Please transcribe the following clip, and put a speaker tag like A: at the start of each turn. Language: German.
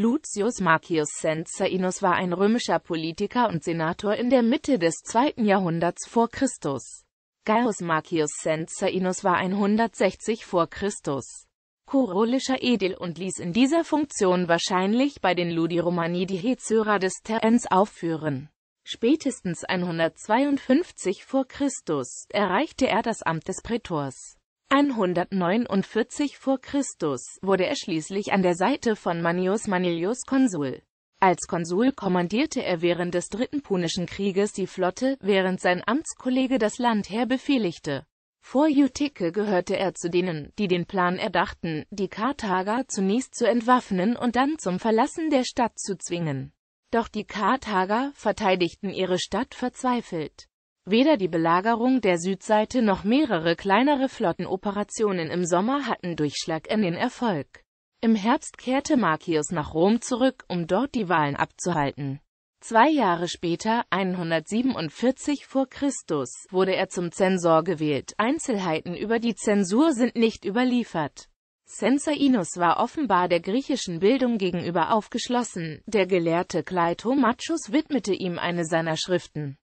A: Lucius Marcius Censorinus war ein römischer Politiker und Senator in der Mitte des zweiten Jahrhunderts vor Christus. Gaius Marcius Censorinus war 160 vor Christus Kurulischer Edel und ließ in dieser Funktion wahrscheinlich bei den Ludi Romani die Hezörer des Terens aufführen. Spätestens 152 vor Christus erreichte er das Amt des Prätors. 149 vor Christus wurde er schließlich an der Seite von Manius Manilius Konsul. Als Konsul kommandierte er während des Dritten Punischen Krieges die Flotte, während sein Amtskollege das Land herbefehligte. Vor Jutike gehörte er zu denen, die den Plan erdachten, die Karthager zunächst zu entwaffnen und dann zum Verlassen der Stadt zu zwingen. Doch die Karthager verteidigten ihre Stadt verzweifelt. Weder die Belagerung der Südseite noch mehrere kleinere Flottenoperationen im Sommer hatten Durchschlag in den Erfolg. Im Herbst kehrte Marcius nach Rom zurück, um dort die Wahlen abzuhalten. Zwei Jahre später, 147 vor Christus, wurde er zum Zensor gewählt. Einzelheiten über die Zensur sind nicht überliefert. Censorinus war offenbar der griechischen Bildung gegenüber aufgeschlossen. Der Gelehrte Machus widmete ihm eine seiner Schriften.